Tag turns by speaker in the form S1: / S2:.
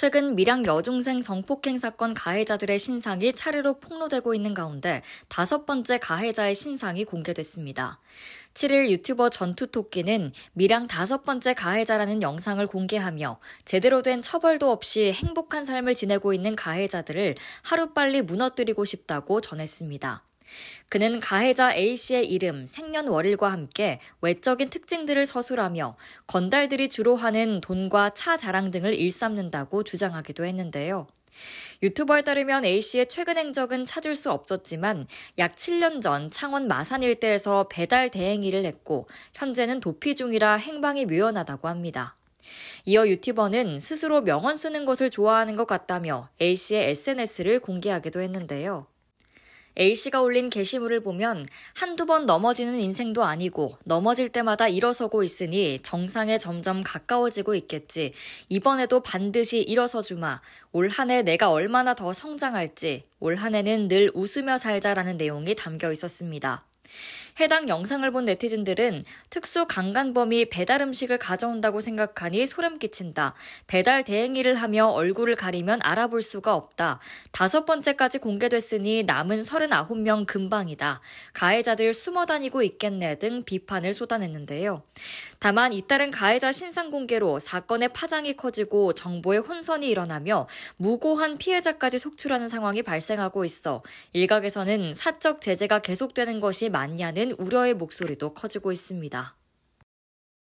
S1: 최근 밀양 여중생 성폭행 사건 가해자들의 신상이 차례로 폭로되고 있는 가운데 다섯 번째 가해자의 신상이 공개됐습니다. 7일 유튜버 전투토끼는 밀양 다섯 번째 가해자라는 영상을 공개하며 제대로 된 처벌도 없이 행복한 삶을 지내고 있는 가해자들을 하루빨리 무너뜨리고 싶다고 전했습니다. 그는 가해자 A씨의 이름, 생년월일과 함께 외적인 특징들을 서술하며 건달들이 주로 하는 돈과 차 자랑 등을 일삼는다고 주장하기도 했는데요. 유튜버에 따르면 A씨의 최근 행적은 찾을 수 없었지만 약 7년 전 창원 마산 일대에서 배달 대행 일을 했고 현재는 도피 중이라 행방이 묘연하다고 합니다. 이어 유튜버는 스스로 명언 쓰는 것을 좋아하는 것 같다며 A씨의 SNS를 공개하기도 했는데요. A씨가 올린 게시물을 보면 한두 번 넘어지는 인생도 아니고 넘어질 때마다 일어서고 있으니 정상에 점점 가까워지고 있겠지. 이번에도 반드시 일어서 주마. 올 한 해 내가 얼마나 더 성장할지. 올 한 해는 늘 웃으며 살자라는 내용이 담겨 있었습니다. 해당 영상을 본 네티즌들은 특수 강간범이 배달 음식을 가져온다고 생각하니 소름 끼친다. 배달 대행일을 하며 얼굴을 가리면 알아볼 수가 없다. 다섯 번째까지 공개됐으니 남은 39명 금방이다. 가해자들 숨어 다니고 있겠네 등 비판을 쏟아냈는데요. 다만 이따른 가해자 신상 공개로 사건의 파장이 커지고 정보의 혼선이 일어나며 무고한 피해자까지 속출하는 상황이 발생하고 있어 일각에서는 사적 제재가 계속되는 것이 맞냐는 우려의 목소리도 커지고 있습니다.